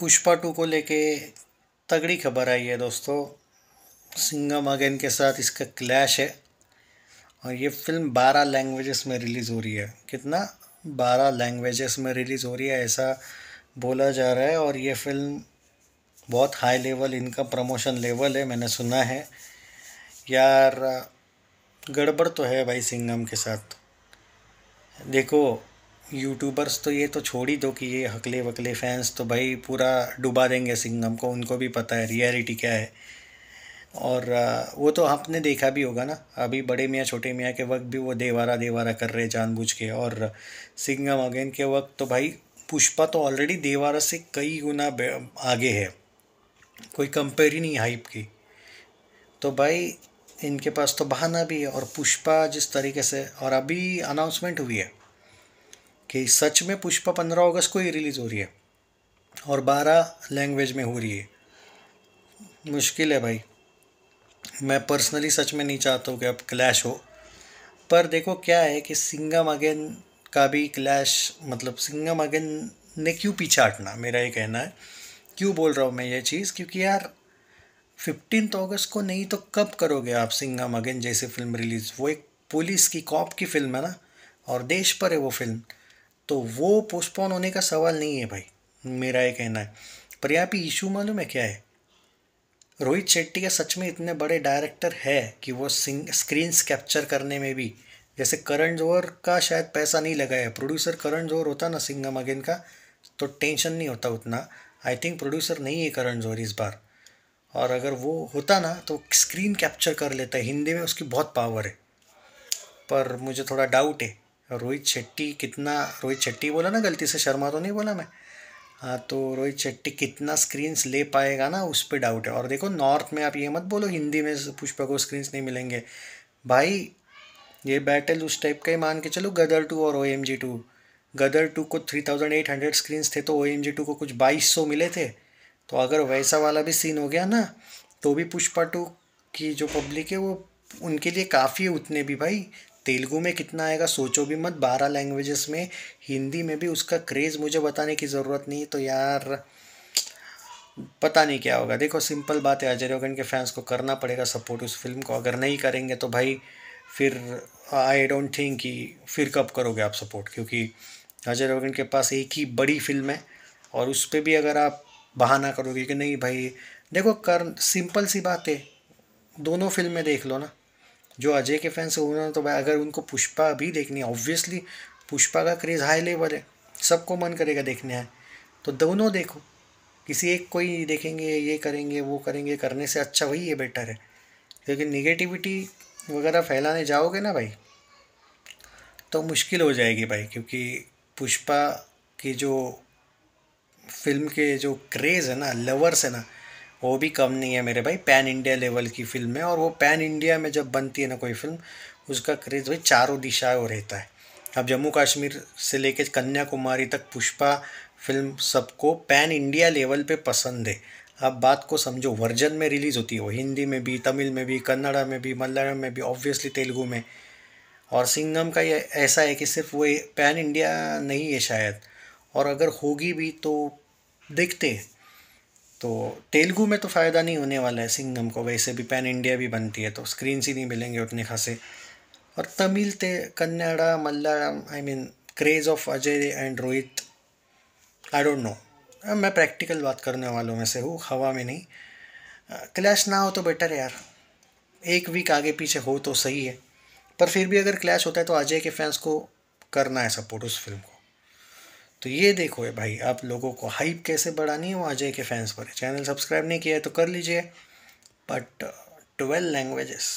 Pushpa to को लेके तगड़ी खबर आई है दोस्तों सिंगम अगेन के साथ इसका क्लैश है और ये फिल्म बारह लैंग्वेजेस में रिलीज़ हो रही है कितना बारह लैंग्वेजेस में रिलीज़ हो रही है ऐसा बोला जा रहा है और ये फिल्म बहुत हाई लेवल इनका प्रमोशन लेवल है मैंने सुना है यार गड़बड़ तो है भाई सिंगम के साथ देखो यूट्यूबर्स तो ये तो छोड़ ही दो कि ये हकले वकले फैंस तो भाई पूरा डुबा देंगे सिंगम को उनको भी पता है रियलिटी क्या है और वो तो आपने देखा भी होगा ना अभी बड़े मियाँ छोटे मियाँ के वक्त भी वो देवारा देवारा कर रहे जानबूझ के और सिंगम अगेन के वक्त तो भाई पुष्पा तो ऑलरेडी देवारा से कई गुना आगे है कोई कंपेयर ही नहीं हाइप की तो भाई इनके पास तो बहाना भी है और पुष्पा जिस तरीके से और अभी अनाउंसमेंट हुई है कि सच में पुष्पा पंद्रह अगस्त को ही रिलीज़ हो रही है और बारह लैंग्वेज में हो रही है मुश्किल है भाई मैं पर्सनली सच में नहीं चाहता हूँ कि अब क्लैश हो पर देखो क्या है कि सिंगम अगेन का भी क्लैश मतलब सिंगम अगेन ने क्यों पीछे हटना मेरा ये कहना है क्यों बोल रहा हूँ मैं ये चीज़ क्योंकि यार फिफ्टीन अगस्त को नहीं तो कब करोगे आप सिंगम अगेन जैसे फिल्म रिलीज़ वो एक पुलिस की कॉप की फिल्म है ना और देश पर है वो फिल्म तो वो पोस्टपोन होने का सवाल नहीं है भाई मेरा ये कहना है पर यहाँ पे इशू मालूम है क्या है रोहित शेट्टी के सच में इतने बड़े डायरेक्टर है कि वो स्क्रीन्स कैप्चर करने में भी जैसे करण जोहर का शायद पैसा नहीं लगा है प्रोड्यूसर करण जोहर होता ना सिंगम अगेन का तो टेंशन नहीं होता उतना आई थिंक प्रोड्यूसर नहीं है करण जोहर इस बार और अगर वो होता ना तो स्क्रीन कैप्चर कर लेता है हिंदी में उसकी बहुत पावर है पर मुझे थोड़ा डाउट है रोहित शेट्टी कितना रोहित शेट्टी बोला ना गलती से शर्मा तो नहीं बोला मैं हाँ तो रोहित शेट्टी कितना स्क्रीन्स ले पाएगा ना उस पर डाउट है और देखो नॉर्थ में आप ये मत बोलो हिंदी में पुष्पा को स्क्रीन्स नहीं मिलेंगे भाई ये बैटल उस टाइप का ही मान के चलो गदर टू और O M G two Gadar two को three thousand eight hundred screens थे तो ओ एम जी टू को कुछ बाईस सौ मिले थे तो अगर वैसा वाला भी सीन हो गया ना तो भी पुष्पा टू की जो पब्लिक है वो उनके लिए काफ़ी है उतने भी भाई तेलुगु में कितना आएगा सोचो भी मत बारह लैंग्वेजेस में हिंदी में भी उसका क्रेज़ मुझे बताने की ज़रूरत नहीं तो यार पता नहीं क्या होगा देखो सिंपल बात है अजय देवगन के फैंस को करना पड़ेगा सपोर्ट उस फिल्म को अगर नहीं करेंगे तो भाई फिर आई डोंट थिंक कि फिर कब करोगे आप सपोर्ट क्योंकि अजय देवगन के पास एक ही बड़ी फिल्म है और उस पर भी अगर आप बहाना करोगे कि नहीं भाई देखो कर सिंपल सी बात है दोनों फिल्में देख लो ना जो अजय के फैंस हो तो भाई अगर उनको पुष्पा भी देखनी है ऑब्वियसली पुष्पा का क्रेज़ हाई लेवल है सबको मन करेगा देखने है तो दोनों देखो किसी एक कोई देखेंगे ये करेंगे वो करेंगे करने से अच्छा वही ये बेटर है क्योंकि निगेटिविटी वगैरह फैलाने जाओगे ना भाई तो मुश्किल हो जाएगी भाई क्योंकि पुष्पा की जो फिल्म के जो क्रेज़ है ना लवर्स है ना वो भी कम नहीं है मेरे भाई पैन इंडिया लेवल की फिल्म है और वो पैन इंडिया में जब बनती है ना कोई फिल्म उसका क्रेज़ भाई चारों दिशाओं रहता है अब जम्मू कश्मीर से लेके कन्याकुमारी तक पुष्पा फिल्म सबको पैन इंडिया लेवल पे पसंद है अब बात को समझो वर्जन में रिलीज़ होती है वो हिंदी में भी तमिल में भी कन्नड़ा में भी मलयालम में भी ऑब्वियसली तेलुगू में और सिंगम का ये ऐसा है कि सिर्फ वो पैन इंडिया नहीं है शायद और अगर होगी भी तो देखते हैं तो तेलुगु में तो फ़ायदा नहीं होने वाला है सिंगम को वैसे भी पैन इंडिया भी बनती है तो स्क्रीन ही नहीं मिलेंगे उतने खासे और तमिल ते Kannada Malayalam I mean craze of Ajay and Rohit I don't know मैं प्रैक्टिकल बात करने वालों में से हूँ हवा में नहीं क्लैश ना हो तो बेटर है यार एक वीक आगे पीछे हो तो सही है पर फिर भी अगर क्लैश होता है तो अजय के फैंस को करना है सपोर्ट उस फिल्म को तो ये देखो है भाई आप लोगों को हाइप कैसे बढ़ानी है वो अजय के फैंस पर चैनल सब्सक्राइब नहीं किया है तो कर लीजिए बट ट्वेल्व लैंग्वेजेस